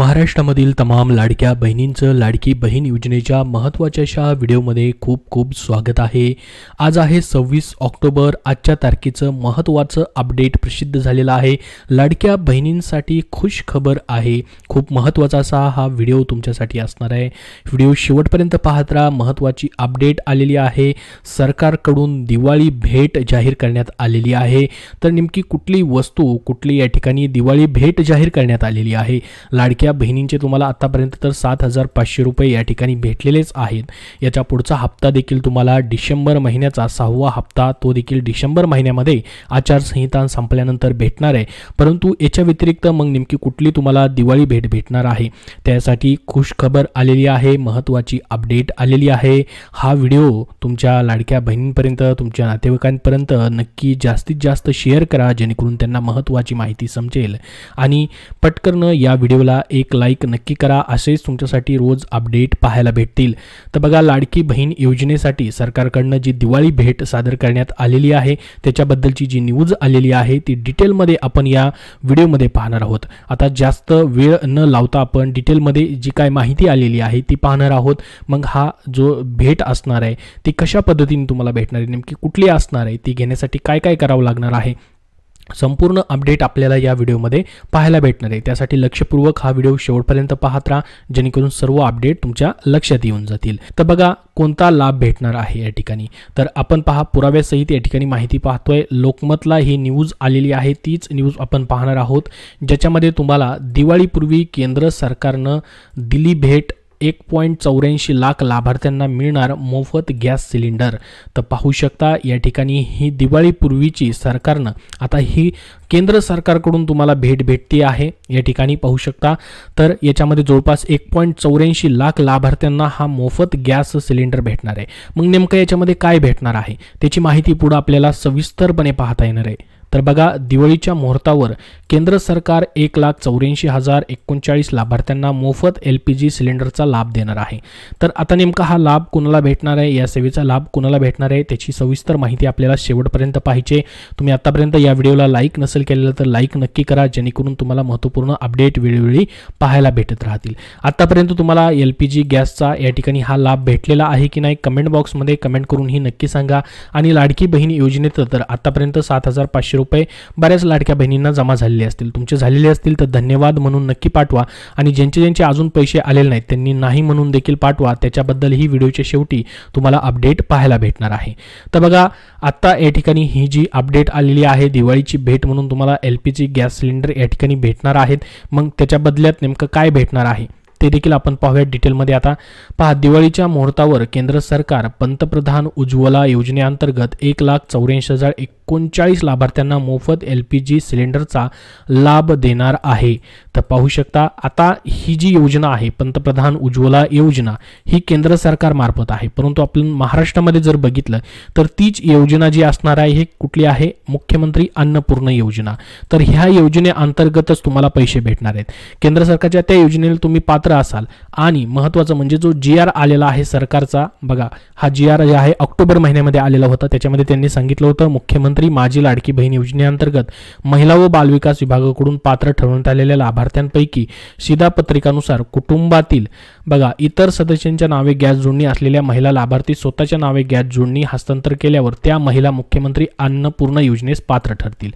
महाराष्ट्रामधील तमाम लाडक्या बहिणींचं लाडकी बहीण योजनेच्या महत्त्वाच्याशा व्हिडिओमध्ये खूप खूप स्वागत आहे आज आहे सव्वीस ऑक्टोबर आजच्या तारखेचं महत्त्वाचं अपडेट प्रसिद्ध झालेलं आहे लाडक्या बहिणींसाठी खुश खबर आहे खूप महत्त्वाचा असा हा व्हिडिओ तुमच्यासाठी असणार आहे व्हिडिओ शेवटपर्यंत पाहत राहा महत्त्वाची अपडेट आलेली आहे सरकारकडून दिवाळी भेट जाहीर करण्यात आलेली आहे तर नेमकी कुठली वस्तू कुठली या ठिकाणी दिवाळी भेट जाहीर करण्यात आलेली आहे लाडकी लाडक्या बहिणींचे तुम्हाला आत्तापर्यंत तर सात हजार पाचशे रुपये या ठिकाणी भेटलेलेच आहेत याच्या पुढचा हप्ता देखील तुम्हाला डिसेंबर महिन्याचा सहावा हप्ता तो देखील डिसेंबर महिन्यामध्ये आचारसंहिता संपल्यानंतर भेटणार आहे परंतु याच्या व्यतिरिक्त मग नेमकी कुठली तुम्हाला दिवाळी भेट भेटणार आहे त्यासाठी खुश खबर आलेली आहे महत्त्वाची अपडेट आलेली आहे हा व्हिडिओ तुमच्या लाडक्या बहिणींपर्यंत तुमच्या नातेवाईकांपर्यंत नक्की जास्तीत जास्त शेअर करा जेणेकरून त्यांना महत्त्वाची माहिती समजेल आणि पटकन या व्हिडिओला एक लाईक नक्की करा असेच तुमच्यासाठी रोज अपडेट पाहायला भेटतील तर बघा लाडकी बहीण योजनेसाठी सरकारकडनं जी दिवाळी भेट सादर करण्यात आलेली आहे त्याच्याबद्दलची जी न्यूज आलेली आहे ती डिटेलमध्ये आपण या व्हिडिओमध्ये पाहणार आहोत आता जास्त वेळ न लावता आपण डिटेलमध्ये जी काय माहिती आलेली आहे ती पाहणार आहोत मग हा जो भेट असणार आहे ती कशा पद्धतीने तुम्हाला भेटणार आहे नेमकी कुठली असणार आहे ती घेण्यासाठी काय काय करावं लागणार आहे संपूर्ण अपडेट आपल्याला या व्हिडिओमध्ये पाहायला भेटणार आहे त्यासाठी लक्षपूर्वक हा व्हिडिओ शेवटपर्यंत पाहत राहा जेणेकरून सर्व अपडेट तुमच्या लक्षात येऊन जातील तर बघा कोणता लाभ भेटणार आहे या ठिकाणी तर आपण पहा पुराव्यासहित या ठिकाणी माहिती पाहतोय लोकमतला ही न्यूज आलेली आहे तीच न्यूज आपण पाहणार आहोत ज्याच्यामध्ये तुम्हाला दिवाळीपूर्वी केंद्र सरकारनं दिली भेट एक पॉईंट चौऱ्याऐंशी लाख लाभार्थ्यांना मिळणार मोफत गॅस सिलेंडर तर पाहू शकता या ठिकाणी ही दिवाळीपूर्वीची सरकारनं आता ही केंद्र सरकारकडून तुम्हाला भेट भेटते आहे या ठिकाणी पाहू शकता तर याच्यामध्ये जवळपास एक पॉईंट चौऱ्याऐंशी लाख लाभार्थ्यांना हा मोफत गॅस सिलेंडर भेटणार आहे मग नेमकं याच्यामध्ये काय भेटणार आहे त्याची माहिती पुढं आपल्याला सविस्तरपणे पाहता येणार आहे तर बघा दिवाळीच्या मुहूर्तावर केंद्र सरकार एक लाख चौऱ्याऐंशी हजार एकोणचाळीस लाभार्थ्यांना मोफत एल पी जी सिलेंडरचा लाभ देणार आहे तर आता नेमका हा लाभ कुणाला भेटणार आहे या सेवेचा लाभ कुणाला भेटणार आहे त्याची सविस्तर माहिती आपल्याला शेवटपर्यंत पाहिजे तुम्ही आतापर्यंत या व्हिडिओला लाईक नसेल केलेलं तर लाईक नक्की करा जेणेकरून तुम्हाला महत्त्वपूर्ण अपडेट वेळोवेळी पाहायला भेटत राहतील आतापर्यंत तुम्हाला एल पी जी गॅसचा या ठिकाणी हा लाभ भेटलेला आहे की नाही कमेंट बॉक्समध्ये कमेंट करूनही नक्की सांगा आणि लाडकी बहीण योजनेत तर आतापर्यंत सात हजार पाचशे रुपये बऱ्याच लाडक्या बहिणींना जमा झालेले असतील तुमचे झालेले असतील तर धन्यवाद म्हणून नक्की पाठवा आणि ज्यांचे ज्यांचे अजून पैसे आलेले नाहीत त्यांनी नाही म्हणून देखील पाठवा त्याच्याबद्दल ही व्हिडिओच्या शेवटी तुम्हाला अपडेट पाहायला भेटणार आहे तर बघा आत्ता या ठिकाणी ही जी अपडेट आलेली आहे दिवाळीची भेट म्हणून तुम्हाला एल गॅस सिलेंडर या ठिकाणी भेटणार आहेत मग त्याच्या बदल्यात नेमकं काय भेटणार आहे ते देखील आपण पाहूया डिटेलमध्ये आता पहा दिवाळीच्या मुहूर्तावर केंद्र सरकार पंतप्रधान उज्ज्वला योजनेअंतर्गत एक लाख चौऱ्याऐंशी हजार एकोणचाळीस लाभार्थ्यांना मोफत एल पी जी सिलेंडरचा लाभ देणार आहे तर पाहू शकता आता ही जी योजना आहे पंतप्रधान उज्ज्वला योजना ही केंद्र सरकारमार्फत आहे परंतु आपण महाराष्ट्रामध्ये जर बघितलं तर तीच योजना जी असणार आहे ही कुठली आहे मुख्यमंत्री अन्नपूर्ण योजना तर ह्या योजनेअंतर्गतच तुम्हाला पैसे भेटणार आहेत केंद्र सरकारच्या त्या योजनेला तुम्ही पात्र असाल आणि महत्त्वाचं म्हणजे जो जी आर आलेला आहे सरकारचा बघा हा जी आर जे आहे ऑक्टोबर महिन्यामध्ये आलेला होता त्याच्यामध्ये त्यांनी सांगितलं होतं मुख्यमंत्री प्रधानमंत्री माझी लाडकी बहीण योजनेअंतर्गत महिला व बालविकास विभागाकडून पात्र ठरवण्यात आलेल्या लाभार्थ्यांपैकी पत्रिकानुसार कुटुंबातील बघा इतर सदस्यांच्या नावे गॅस जोडणी असलेल्या महिला लाभार्थी स्वतःच्या नावे गॅस जोडणी हस्तांतर केल्यावर त्या महिला मुख्यमंत्री अन्नपूर्ण योजनेस पात्र ठरतील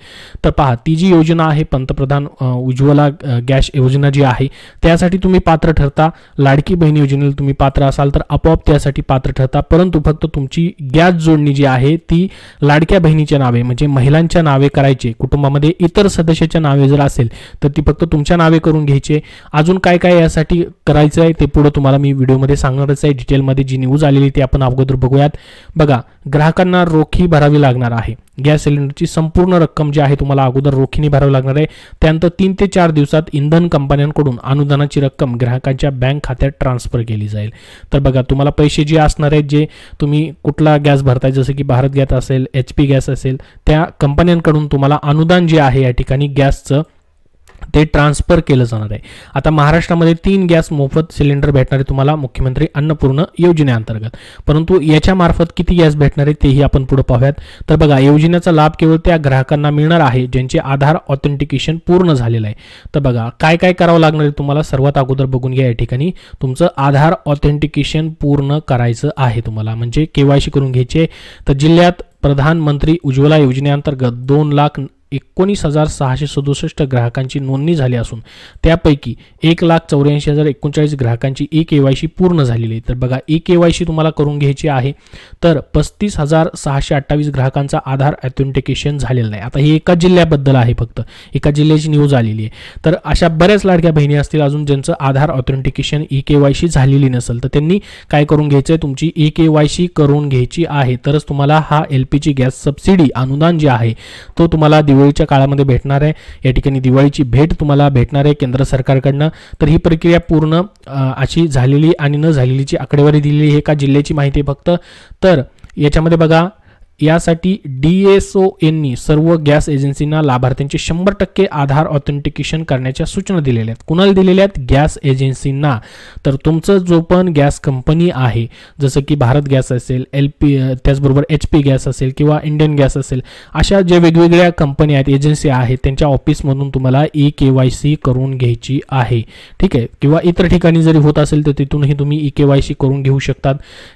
तर पहा ती जी योजना आहे पंतप्रधान उज्ज्वला गॅस योजना जी आहे त्यासाठी तुम्ही पात्र ठरता लाडकी बहीण योजनेला तुम्ही पात्र असाल तर आपोआप त्यासाठी पात्र ठरता परंतु फक्त तुमची गॅस जोडणी जी आहे ती लाडक्या बहिणीच्या नावे म्हणजे महिलांच्या नावे करायचे कुटुंबामध्ये इतर सदस्याच्या नावे जर असेल तर ती फक्त तुमच्या नावे करून घ्यायचे अजून काय काय यासाठी करायचं आहे ते पुढं तुम्हाला मी व्हिडिओमध्ये सांगणारच आहे डिटेलमध्ये जी न्यूज आलेली ती आपण अगोदर बघूयात बघा ग्राहकांना रोखी भरावी लागणार आहे गॅस सिलेंडरची संपूर्ण रक्कम जी आहे तुम्हाला अगोदर रोखीने भरावी लागणार आहे त्यानंतर तीन ते चार दिवसात इंधन कंपन्यांकडून अनुदानाची रक्कम ग्राहकांच्या बँक खात्यात ट्रान्सफर केली जाईल तर बघा तुम्हाला पैसे जे असणार आहेत जे तुम्ही कुठला गॅस भरताय जसं की भारत गॅस असेल एच पी गॅस असेल त्या कंपन्यांकडून तुम्हाला अनुदान जे आहे या ठिकाणी गॅसचं ते ट्रान्सफर केलं जाणार आहे आता महाराष्ट्रामध्ये तीन गॅस मोफत सिलेंडर भेटणार आहे तुम्हाला मुख्यमंत्री अन्नपूर्ण योजनेअंतर्गत परंतु याच्यामार्फत किती गॅस भेटणार आहे तेही आपण पुढे पाहूयात तर बघा योजनेचा लाभ केवळ त्या ग्राहकांना मिळणार आहे ज्यांचे आधार ऑथेंटिकेशन पूर्ण झालेलं आहे तर बघा काय काय करावं लागणार आहे तुम्हाला सर्वात अगोदर बघून घ्या या ठिकाणी तुमचं आधार ऑथेंटिकेशन पूर्ण करायचं आहे तुम्हाला म्हणजे केवायसी करून घ्यायचे तर जिल्ह्यात प्रधानमंत्री उज्ज्वला योजनेअंतर्गत दोन लाख एकोणीस हजार सहाशे सदुसष्ट ग्राहकांची नोंदणी झाली असून त्यापैकी एक लाख चौऱ्याऐंशी हजार एकोणचाळीस ग्राहकांची ए के वाय सी पूर्ण झालेली आहे तर बघा ए के वाय सी तुम्हाला करून घ्यायची आहे तर पस्तीस हजार सहाशे अठ्ठावीस ग्राहकांचा आधार ऑथेंटिकेशन झालेलं नाही आता हे एका जिल्ह्याबद्दल आहे फक्त एका जिल्ह्याची न्यूज आलेली आहे तर अशा बऱ्याच लाडक्या बहिणी असतील अजून ज्यांचं Aadhaar authentication e K Y C झालेली नसेल तर त्यांनी काय करून घ्यायचं आहे तुमची ई के वाय सी करून घ्यायची आहे तरच तुम्हाला हा L P G gas subsidy अनुदान जे आहे तो तुम्हाला दिवस दिवाळीच्या काळामध्ये भेटणार आहे या ठिकाणी दिवाळीची भेट तुम्हाला भेटणार आहे केंद्र सरकारकडनं तर ही प्रक्रिया पूर्ण अशी झालेली आणि न झालेलीची आकडेवारी दिलेली आहे का जिल्ह्याची माहिती फक्त तर याच्यामध्ये बघा यासाठी डी एस ओ यांनी सर्व गॅस एजन्सींना लाभार्थ्यांचे शंभर टक्के आधार ऑथेंटिकेशन करण्याच्या सूचना दिलेल्या आहेत कुणाला दिलेल्या आहेत गॅस एजन्सींना तर तुमचं जो पण गॅस कंपनी आहे जसं की भारत गॅस असेल एल पी त्याचबरोबर एच पी गॅस असेल किंवा इंडियन गॅस असेल अशा ज्या वेगवेगळ्या कंपनी आहेत एजन्सी आहेत त्यांच्या ऑफिसमधून तुम्हाला ई के वाय सी करून घ्यायची आहे ठीक आहे किंवा इतर ठिकाणी जरी होत असेल तर तिथूनही तुम्ही ई के वाय सी करून घेऊ शकतात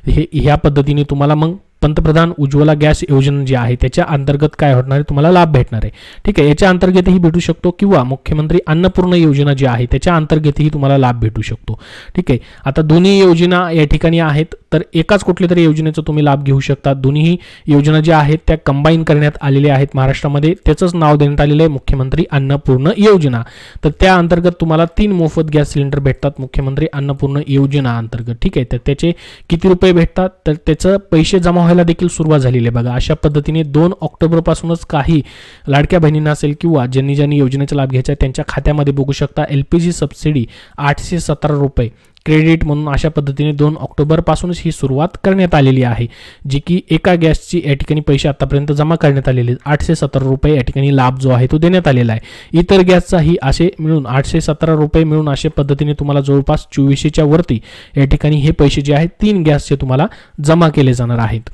हे ह्या पद्धतीने तुम्हाला मग पंतप्रधान उज्ज्वला गॅस योजना जी आहे त्याच्या अंतर्गत काय होणार आहे तुम्हाला लाभ भेटणार आहे ठीक आहे याच्या अंतर्गतही भेटू शकतो किंवा मुख्यमंत्री अन्नपूर्ण योजना जी आहे त्याच्या अंतर्गतही तुम्हाला लाभ भेटू शकतो ठीक आहे आता दोन्ही योजना या ठिकाणी आहेत तर एकाच कुठल्या तरी योजनेचा तुम्ही लाभ घेऊ शकता दोन्ही योजना ज्या आहेत त्या कंबाईन करण्यात आलेल्या आहेत महाराष्ट्रामध्ये त्याचंच नाव देण्यात आलेलं आहे मुख्यमंत्री अन्नपूर्ण योजना तर त्या अंतर्गत तुम्हाला तीन मोफत गॅस सिलेंडर भेटतात मुख्यमंत्री अन्नपूर्ण योजना अंतर्गत ठीक आहे तर त्याचे किती रुपये भेटतात तर त्याचं पैसे जमा व्हायला देखील सुरुवात झालेली आहे बघा अशा पद्धतीने दोन ऑक्टोबरपासूनच काही लाडक्या बहिणींना असेल किंवा ज्यांनी ज्यांनी योजनेचा लाभ घ्यायचा त्यांच्या खात्यामध्ये बघू शकता एल पी जी सबसिडी आठशे सतरा रुपये क्रेडिट म्हणून अशा पद्धतीने दोन ऑक्टोबरपासूनच ही सुरुवात करण्यात आलेली आहे जी की एका गॅसची या ठिकाणी पैसे आतापर्यंत जमा करण्यात आलेले आठशे सतरा रुपये या ठिकाणी लाभ जो आहे तो देण्यात आलेला आहे इतर गॅसचाही असे मिळून आठशे सतरा रुपये मिळून अशा पद्धतीने तुम्हाला जवळपास चोवीसशेच्या वरती या ठिकाणी हे पैसे जे आहेत तीन गॅसचे तुम्हाला जमा केले जाणार आहेत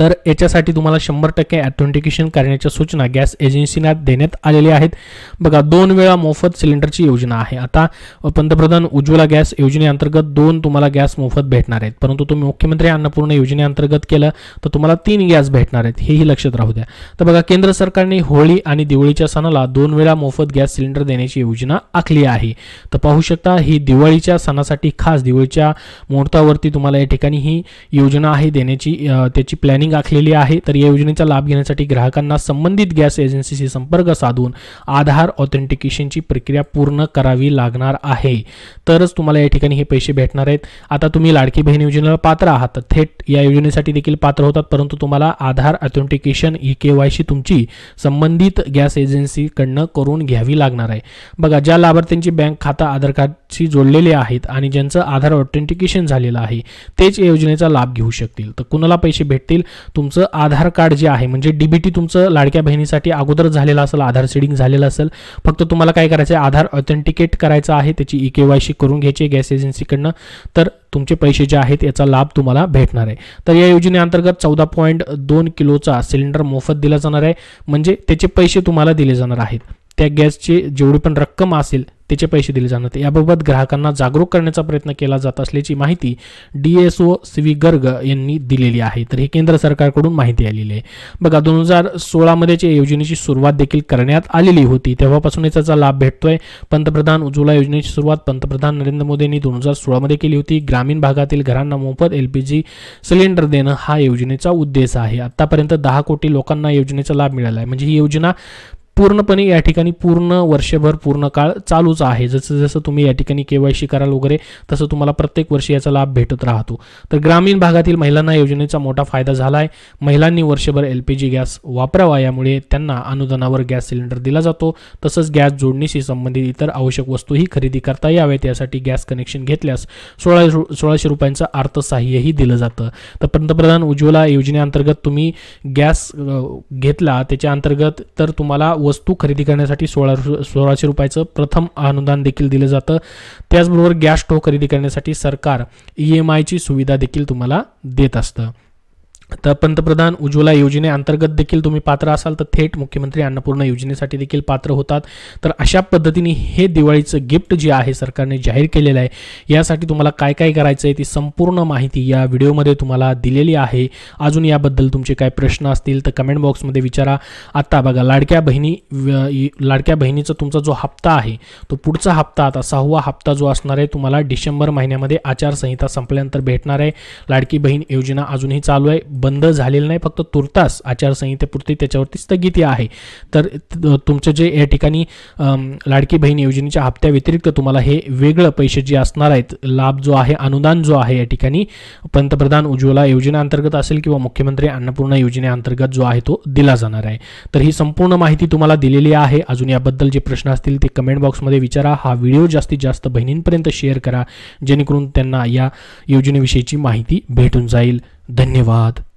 तर याच्यासाठी तुम्हाला शंभर टक्के ऑथेंटिकेशन करण्याच्या सूचना गॅस एजन्सीना देण्यात आलेल्या आहेत बघा दोन वेळा मोफत सिलेंडरची योजना आहे आता पंतप्रधान उज्ज्वला गॅस योजनेअंतर्गत दोन तुम्हाला गॅस मोफत भेटणार आहेत परंतु तुम्ही मुख्यमंत्री अन्नपूर्ण योजनेअंतर्गत केलं तर तुम्हाला तीन गॅस भेटणार आहेत हेही लक्षात राहू द्या तर बघा केंद्र सरकारने होळी आणि दिवाळीच्या सणाला दोन वेळा मोफत गॅस सिलेंडर देण्याची योजना आखली आहे तर पाहू शकता ही दिवाळीच्या सणासाठी खास दिवाळीच्या मुहूर्तावरती तुम्हाला या ठिकाणी ही योजना आहे देण्याची त्याची प्लॅनिंग वॉर्निंग आखलेली आहे तर या योजनेचा लाभ घेण्यासाठी ग्राहकांना संबंधित गॅस एजन्सीशी संपर्क साधून आधार ऑथेंटिकेशनची प्रक्रिया पूर्ण करावी लागणार आहे तरच तुम्हाला या ठिकाणी हे पैसे भेटणार आहेत आता तुम्ही लाडकी बहीण योजनेला पात्र आहात थेट या योजनेसाठी देखील पात्र होतात परंतु तुम्हाला आधार ऑथेंटिकेशन ई के वायशी तुमची संबंधित गॅस एजन्सीकडनं करून घ्यावी लागणार आहे बघा ज्या लाभार्थ्यांची बँक खाता आधार कार्ड शी जोडलेले आहेत आणि ज्यांचं आधार ऑथेंटिकेशन झालेलं आहे तेच योजनेचा लाभ घेऊ शकतील तर कुणाला पैसे भेटतील तुमचं आधार कार्ड जे आहे म्हणजे डीबीटी तुमचं लाडक्या बहिणीसाठी अगोदर झालेलं असेल आधार सीडिंग झालेलं असेल फक्त तुम्हाला काय करायचं आहे आधार ऑथेंटिकेट करायचं आहे त्याची ई के वाय सी करून घ्यायची गॅस एजन्सीकडनं तर तुमचे पैसे जे आहेत याचा लाभ तुम्हाला भेटणार आहे तर या योजनेअंतर्गत चौदा पॉईंट दोन किलोचा सिलेंडर मोफत दिला जाणार आहे म्हणजे त्याचे पैसे तुम्हाला दिले जाणार आहेत त्या गॅसची जेवढी पण रक्कम असेल त्याचे पैसे दिले जाणार याबाबत ग्राहकांना जागरूक करण्याचा प्रयत्न केला जात असल्याची माहिती डी डीएसओ सी गर्ग यांनी दिलेली आहे तर हे केंद्र सरकारकडून माहिती आलेली आहे बघा दोन हजार सोळामध्ये योजनेची सुरुवात देखील करण्यात आलेली होती तेव्हापासून याचा लाभ भेटतोय पंतप्रधान उज्ज्वला योजनेची सुरुवात पंतप्रधान नरेंद्र मोदी यांनी दोन हजार सोळामध्ये केली होती ग्रामीण भागातील घरांना मोफत एल सिलेंडर देणं हा योजनेचा उद्देश आहे आतापर्यंत दहा कोटी लोकांना योजनेचा लाभ मिळाला आहे म्हणजे ही योजना पूर्णपणे या ठिकाणी पूर्ण वर्षभर पूर्ण काळ चालूच आहे जसं जसं तुम्ही या ठिकाणी केवायसी कराल वगैरे तसं तुम्हाला प्रत्येक वर्षी याचा लाभ भेटत राहतो तर ग्रामीण भागातील महिलांना योजनेचा मोठा फायदा झाला आहे महिलांनी वर्षभर एल पी जी गॅस वापरावा यामुळे त्यांना अनुदानावर गॅस सिलेंडर दिला जातो तसंच गॅस जोडणीशी संबंधित इतर आवश्यक वस्तूही खरेदी करता याव्यात यासाठी गॅस कनेक्शन घेतल्यास सोळा सोळाशे रुपयांचं अर्थसहाय्यही दिलं जातं तर पंतप्रधान उज्ज्वला योजनेअंतर्गत तुम्ही गॅस घेतला त्याच्या अंतर्गत तर तुम्हाला वस्तू खरेदी करण्यासाठी सोळा सोळाशे रुपयाचं प्रथम अनुदान देखील दिलं जातं त्याचबरोबर गॅस स्टोव्ह खरेदी करण्यासाठी सरकार ई e एम सुविधा देखील तुम्हाला देत असतं तर पंतप्रधान उज्ज्वला योजनेअंतर्गत देखील तुम्ही पात्र असाल तर थेट मुख्यमंत्री अन्नपूर्णा योजनेसाठी देखील पात्र होतात तर अशा पद्धतीने हे दिवाळीचं गिफ्ट जे आहे सरकारने जाहीर केलेलं आहे यासाठी तुम्हाला काय काय करायचं आहे ती संपूर्ण माहिती या व्हिडिओमध्ये तुम्हाला दिलेली आहे अजून याबद्दल तुमचे काय प्रश्न असतील तर कमेंट बॉक्समध्ये विचारा आत्ता बघा लाडक्या बहिणी लाडक्या बहिणीचा तुमचा जो हप्ता आहे तो पुढचा हप्ता आता सहावा हप्ता जो असणार आहे तुम्हाला डिसेंबर महिन्यामध्ये आचारसंहिता संपल्यानंतर भेटणार आहे लाडकी बहीण योजना अजूनही चालू आहे बंद झालेलं नाही फक्त तुर्तास आचारसंहितेपुरती त्याच्यावरती स्थगिती आहे तर तुमचं जे या ठिकाणी लाडकी बहीण योजनेच्या हप्त्याव्यतिरिक्त तुम्हाला हे वेगळं पैसे जे असणार आहेत लाभ जो आहे अनुदान जो आहे या ठिकाणी पंतप्रधान उज्ज्वला योजनेअंतर्गत असेल किंवा मुख्यमंत्री अन्नपूर्णा योजनेअंतर्गत जो आहे तो दिला जाणार आहे तर ही संपूर्ण माहिती तुम्हाला दिलेली आहे अजून याबद्दल जे प्रश्न असतील ते कमेंट बॉक्समध्ये विचारा हा व्हिडिओ जास्तीत जास्त बहिणींपर्यंत शेअर करा जेणेकरून त्यांना या योजनेविषयीची माहिती भेटून जाईल धन्यवाद